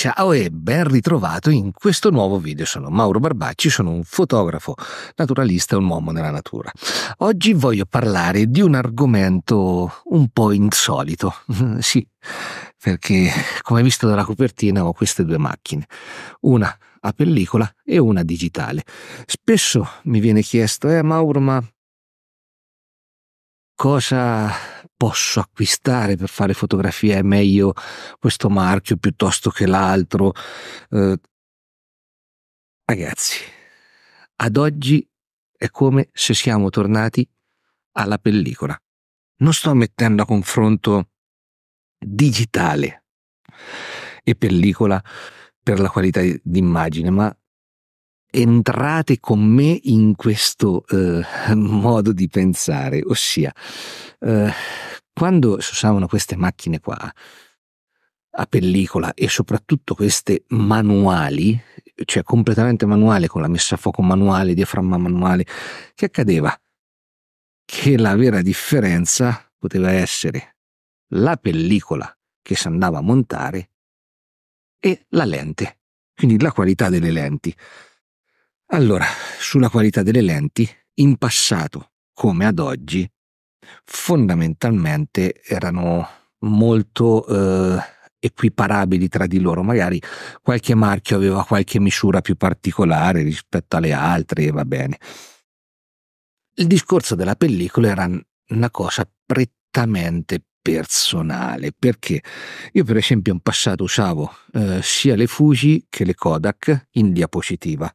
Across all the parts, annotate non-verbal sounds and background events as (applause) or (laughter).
Ciao e ben ritrovato in questo nuovo video. Sono Mauro Barbacci, sono un fotografo, naturalista e un uomo nella natura. Oggi voglio parlare di un argomento un po' insolito. (laughs) sì, perché come visto dalla copertina ho queste due macchine, una a pellicola e una digitale. Spesso mi viene chiesto, eh Mauro, ma cosa posso acquistare per fare fotografia, è meglio questo marchio piuttosto che l'altro. Eh, ragazzi, ad oggi è come se siamo tornati alla pellicola. Non sto mettendo a confronto digitale e pellicola per la qualità d'immagine, ma entrate con me in questo eh, modo di pensare, ossia eh, quando si usavano queste macchine qua a pellicola e soprattutto queste manuali, cioè completamente manuale, con la messa a fuoco manuale, diaframma manuale, che accadeva? Che la vera differenza poteva essere la pellicola che si andava a montare e la lente, quindi la qualità delle lenti. Allora, sulla qualità delle lenti, in passato, come ad oggi, fondamentalmente erano molto eh, equiparabili tra di loro, magari qualche marchio aveva qualche misura più particolare rispetto alle altre e va bene. Il discorso della pellicola era una cosa prettamente personale, perché io per esempio in passato usavo eh, sia le Fuji che le Kodak in diapositiva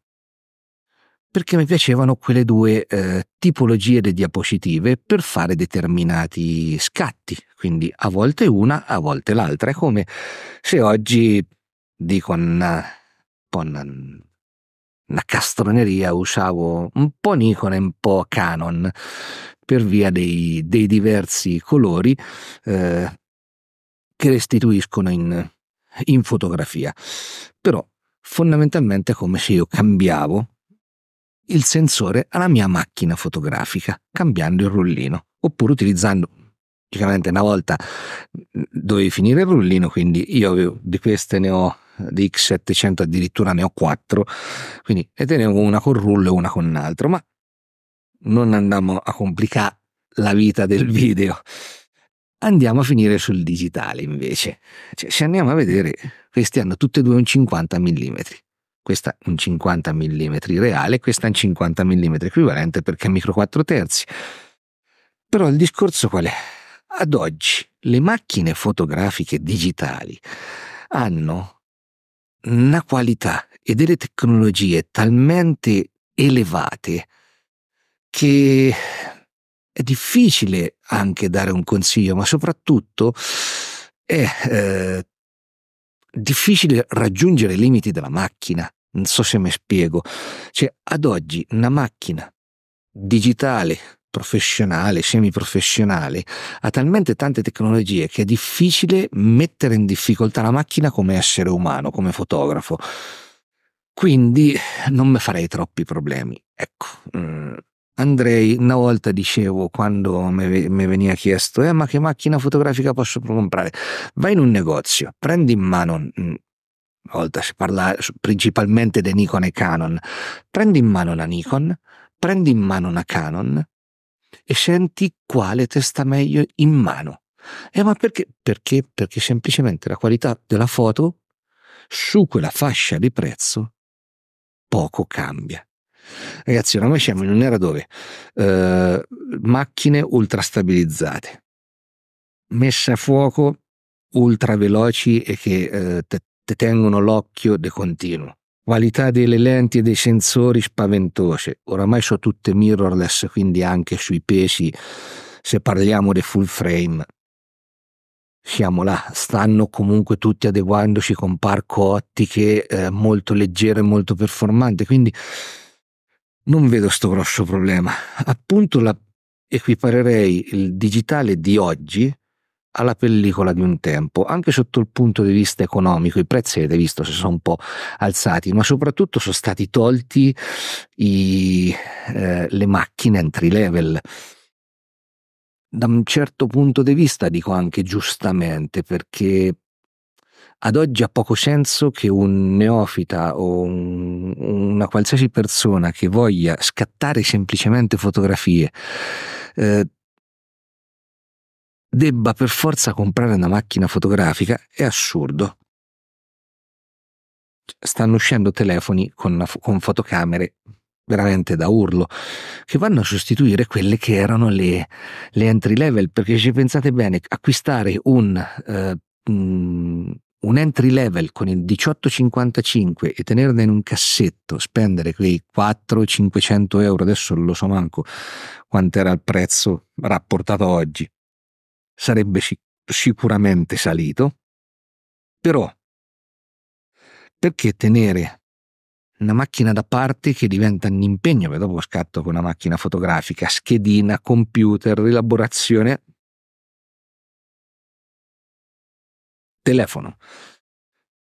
perché mi piacevano quelle due eh, tipologie di diapositive per fare determinati scatti, quindi a volte una, a volte l'altra. È come se oggi, dico una, con una castroneria, usavo un po' Nikon e un po' Canon per via dei, dei diversi colori eh, che restituiscono in, in fotografia. Però fondamentalmente è come se io cambiavo il sensore alla mia macchina fotografica, cambiando il rullino, oppure utilizzando praticamente una volta mm, dovevi finire il rullino, quindi io di queste ne ho di X700 addirittura ne ho 4, quindi ne tenevo una con rullo e una con un altro ma non andiamo a complicare la vita del video. Andiamo a finire sul digitale invece. Cioè, se andiamo a vedere, questi hanno tutti e due un 50 mm questa un 50 mm reale, questa un 50 mm equivalente perché è micro 4 terzi. Però il discorso qual è? Ad oggi le macchine fotografiche digitali hanno una qualità e delle tecnologie talmente elevate che è difficile anche dare un consiglio, ma soprattutto è eh, difficile raggiungere i limiti della macchina. Non so se mi spiego. Cioè, ad oggi una macchina digitale, professionale, semiprofessionale, ha talmente tante tecnologie che è difficile mettere in difficoltà la macchina come essere umano, come fotografo. Quindi non mi farei troppi problemi. Ecco, mm, andrei una volta dicevo quando mi veniva chiesto eh, ma che macchina fotografica posso comprare vai in un negozio prendi in mano una volta si parla principalmente di Nikon e Canon prendi in mano una Nikon prendi in mano una Canon e senti quale te sta meglio in mano eh, ma perché? perché? Perché semplicemente la qualità della foto su quella fascia di prezzo poco cambia. Ragazzi, oramai siamo in un'era dove eh, macchine ultrastabilizzate, messe a fuoco ultraveloci e che eh, te, te tengono l'occhio de continuo. Qualità delle lenti e dei sensori spaventose. Oramai sono tutte mirrorless, quindi anche sui pesi, se parliamo di full frame, siamo là. Stanno comunque tutti adeguandosi con parco ottiche eh, molto leggere e molto performante. Quindi non vedo sto grosso problema. Appunto la equiparerei il digitale di oggi alla pellicola di un tempo, anche sotto il punto di vista economico, i prezzi avete visto si sono un po' alzati, ma soprattutto sono stati tolti i, eh, le macchine entry level. Da un certo punto di vista dico anche giustamente, perché ad oggi ha poco senso che un neofita o un, una qualsiasi persona che voglia scattare semplicemente fotografie eh, debba per forza comprare una macchina fotografica, è assurdo. Cioè, stanno uscendo telefoni con, con fotocamere veramente da urlo, che vanno a sostituire quelle che erano le, le entry level, perché se pensate bene, acquistare un eh, mh, un entry level con il 1855 e tenerne in un cassetto, spendere quei 400 500 euro, adesso non lo so manco quanto era il prezzo rapportato oggi, sarebbe sic- sicuramente salito. Però, perché tenere una macchina da parte che diventa un impegno, perché dopo scatto con una macchina fotografica, schedina, computer, rilaborazione, telefono,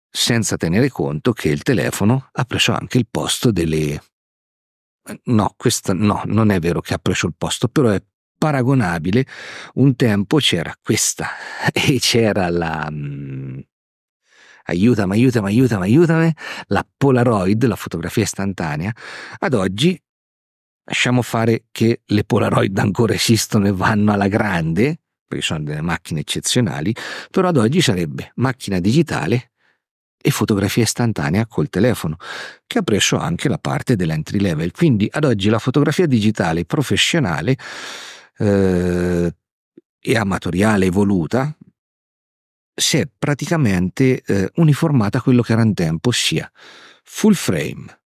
senza tenere conto che il telefono ha preso anche il posto delle... No, questa no, non è vero che ha preso il posto, però è paragonabile. Un tempo c'era questa (laughs) e c'era la... Mm, aiutami, aiutami, aiutami, aiutami, la Polaroid, la fotografia istantanea. Ad oggi lasciamo fare che le Polaroid ancora esistono e vanno alla grande, perché sono delle macchine eccezionali, però ad oggi sarebbe macchina digitale e fotografia istantanea col telefono, che ha preso anche la parte dell'entry level. Quindi ad oggi la fotografia digitale professionale eh, e amatoriale evoluta si è praticamente eh, uniformata a quello che era un tempo, ossia full frame,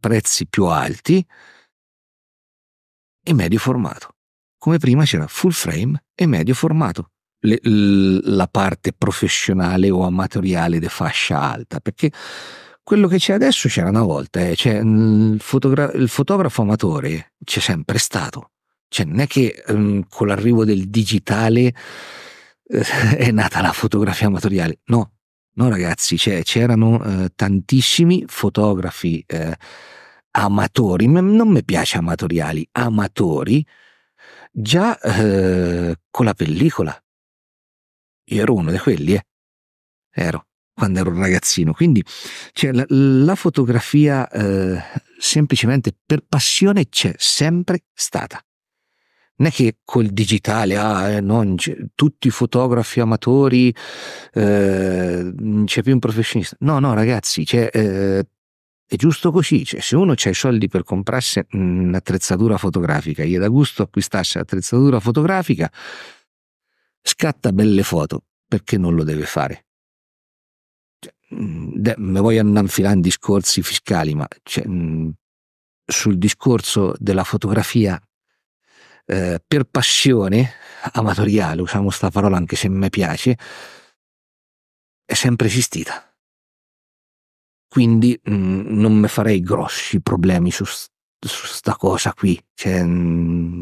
prezzi più alti e medio formato. Come prima c'era full frame e medio formato. Le, la parte professionale o amatoriale di fascia alta, perché quello che c'è adesso c'era una volta, eh. cioè, il, fotogra- il, fotografo amatore c'è sempre stato, cioè, non è che um, con l'arrivo del digitale eh, (laughs) è nata la fotografia amatoriale, no, no ragazzi, cioè, c'erano eh, tantissimi fotografi eh, amatori, non mi piace amatoriali, amatori, Già eh, con la pellicola. Io ero uno di quelli, eh. Ero, quando ero un ragazzino. Quindi cioè, la, la, fotografia eh, semplicemente per passione c'è sempre stata. Non è che col digitale, ah, eh, non, tutti i fotografi amatori, eh, c'è più un professionista. No, no, ragazzi, cioè, eh, è giusto così, cioè, se uno ha i soldi per comprarsi mm, un'attrezzatura fotografica, gli è da gusto acquistarsi l'attrezzatura fotografica, scatta belle foto, perché non lo deve fare? Cioè, mi mm, voglio annanfilare in discorsi fiscali, ma cioè, mm, sul discorso della fotografia eh, per passione amatoriale, usiamo questa parola anche se mi piace, è sempre esistita quindi mh, mm, non mi farei grossi problemi su, su sta cosa qui. Cioè, mh,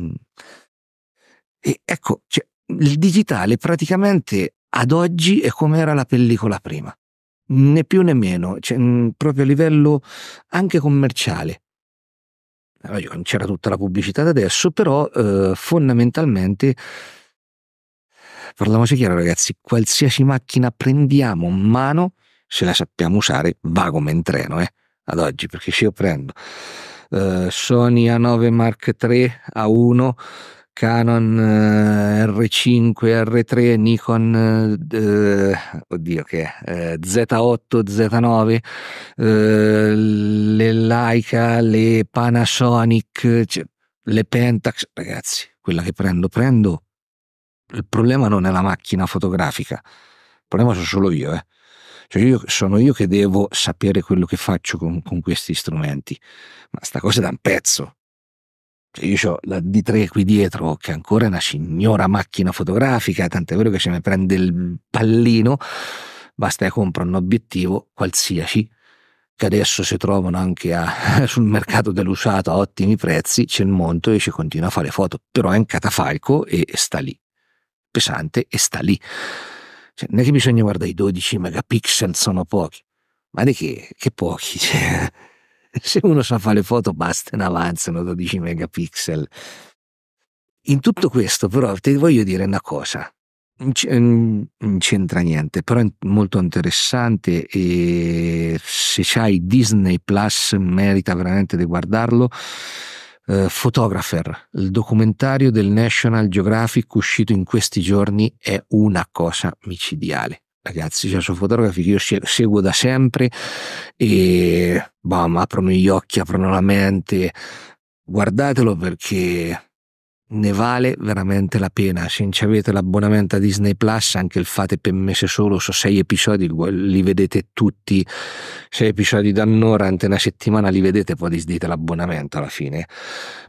mm. e ecco, cioè, il digitale praticamente ad oggi è come era la pellicola prima, né più né meno, cioè, mh, mm, proprio a livello anche commerciale. Eh, non c'era tutta la pubblicità da adesso, però eh, fondamentalmente parliamoci chiaro ragazzi, qualsiasi macchina prendiamo in mano se la sappiamo usare va come in treno eh, ad oggi, perché se io prendo eh, Sony A9 Mark III, A1, Canon eh, R5, R3, Nikon, eh, oddio che è, eh, Z8, Z9, eh, le Leica, le Panasonic, cioè, le Pentax, ragazzi, quella che prendo, prendo. Il problema non è la macchina fotografica, il problema sono solo io, eh. Cioè io, sono io che devo sapere quello che faccio con, con questi strumenti. Ma sta cosa è da un pezzo. Cioè io ho la D3 qui dietro, che ancora è una signora macchina fotografica, tant'è vero che se ne prende il pallino, basta che compro un obiettivo qualsiasi, che adesso si trovano anche a, (laughs) sul mercato dell'usato a ottimi prezzi, c'è il monto e ci continua a fare foto, però è in catafalco e sta lì, pesante e sta lì. Cioè, non è che bisogna guardare i 12 megapixel, sono pochi. Ma di che? Che pochi? (laughs) Cioè, se uno sa fare le foto basta, ne avanzano 12 megapixel. In tutto questo, però, ti voglio dire una cosa. Non mm, c'entra niente, però è molto interessante e se c'hai Disney Plus merita veramente di guardarlo eh, Photographer, il documentario del National Geographic uscito in questi giorni, è una cosa micidiale. Ragazzi, cioè, sono fotografi che io seguo da sempre e bam, boh, aprono gli occhi, aprono la mente. Guardatelo perché ne vale veramente la pena. Se non avete l'abbonamento a Disney Plus, anche il fate per mese solo, so sei episodi, li vedete tutti, sei episodi da un'ora, durante una settimana li vedete, poi disdite l'abbonamento alla fine.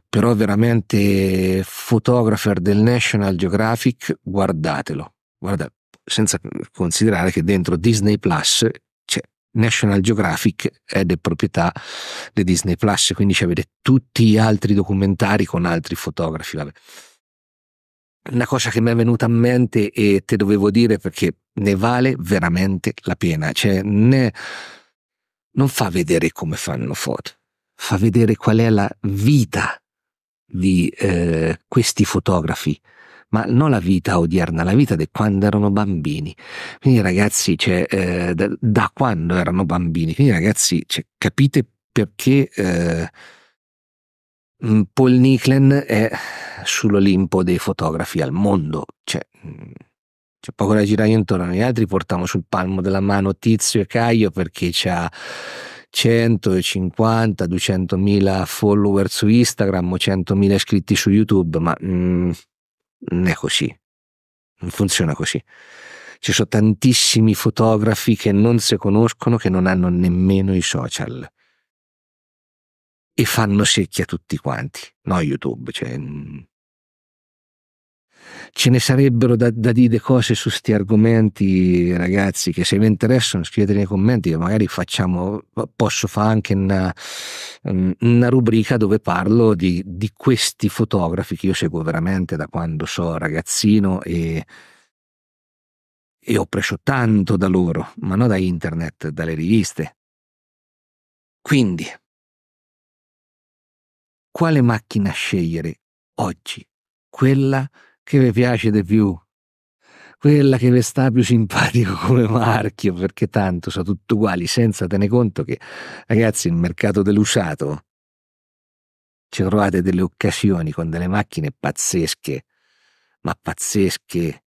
Però veramente Photographer del National Geographic, guardatelo. Guarda, senza considerare che dentro Disney Plus National Geographic è di proprietà di Disney Plus, quindi ci avete tutti gli altri documentari con altri fotografi. Vabbè. Una cosa che mi è venuta a mente e te dovevo dire perché ne vale veramente la pena, cioè ne... non fa vedere come fanno foto, fa vedere qual è la vita di eh, questi fotografi ma non la vita odierna, la vita di quando erano bambini. Quindi ragazzi, cioè, eh, da, da, quando erano bambini, quindi ragazzi, cioè, capite perché eh, mm, Paul Niclen è sull'Olimpo dei fotografi al mondo, cioè, mm, c'è cioè, poco da girare intorno, noi altri portiamo sul palmo della mano Tizio e Caio perché c'ha... 150, 200 mila follower su Instagram o 100 mila iscritti su YouTube, ma mm, non è così, non funziona così. Ci sono tantissimi fotografi che non si conoscono, che non hanno nemmeno i social e fanno secchia tutti quanti, no YouTube, cioè ce ne sarebbero da, da dire cose su questi argomenti, ragazzi, che se vi interessano scrivete nei commenti, che magari facciamo, posso fare anche una, mm, una rubrica dove parlo di, di, questi fotografi che io seguo veramente da quando sono ragazzino e, e ho preso tanto da loro, ma non da internet, dalle riviste. Quindi, quale macchina scegliere oggi? Quella che vi piace di più, quella che vi sta più simpatico come marchio, perché tanto sono tutti uguali, senza tenere conto che, ragazzi, il mercato dell'usato ci trovate delle occasioni con delle macchine pazzesche, ma pazzesche.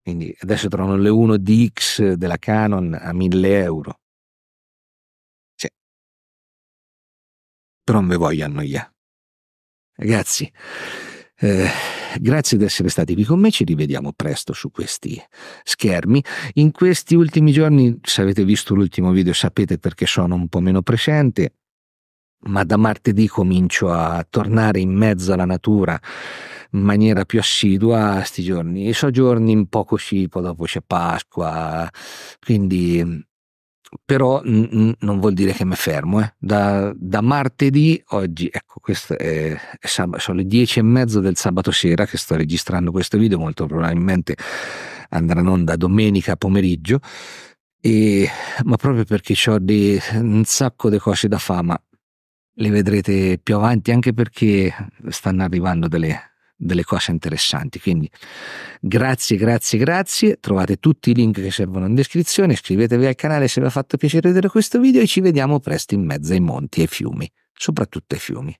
Quindi adesso trovano le 1DX della Canon a 1000 euro. Sì. Però non mi voglio annoiare. Ragazzi, eh, Grazie di essere stati qui con me, ci rivediamo presto su questi schermi. In questi ultimi giorni, se avete visto l'ultimo video sapete perché sono un po' meno presente, ma da martedì comincio a tornare in mezzo alla natura in maniera più assidua sti giorni. I soggiorni un po' così, poi dopo c'è Pasqua, quindi però n- non vuol dire che mi fermo. Eh. Da, da, martedì, oggi, ecco, è, è sab- sono le dieci e mezzo del sabato sera che sto registrando questo video, molto probabilmente andrà in onda domenica pomeriggio, e, ma proprio perché ho dei, un sacco di cose da fare, ma le vedrete più avanti, anche perché stanno arrivando delle delle cose interessanti. Quindi grazie, grazie, grazie. Trovate tutti i link che servono in descrizione. Iscrivetevi al canale se vi ha fatto piacere vedere questo video e ci vediamo presto in mezzo ai monti e ai fiumi, soprattutto ai fiumi.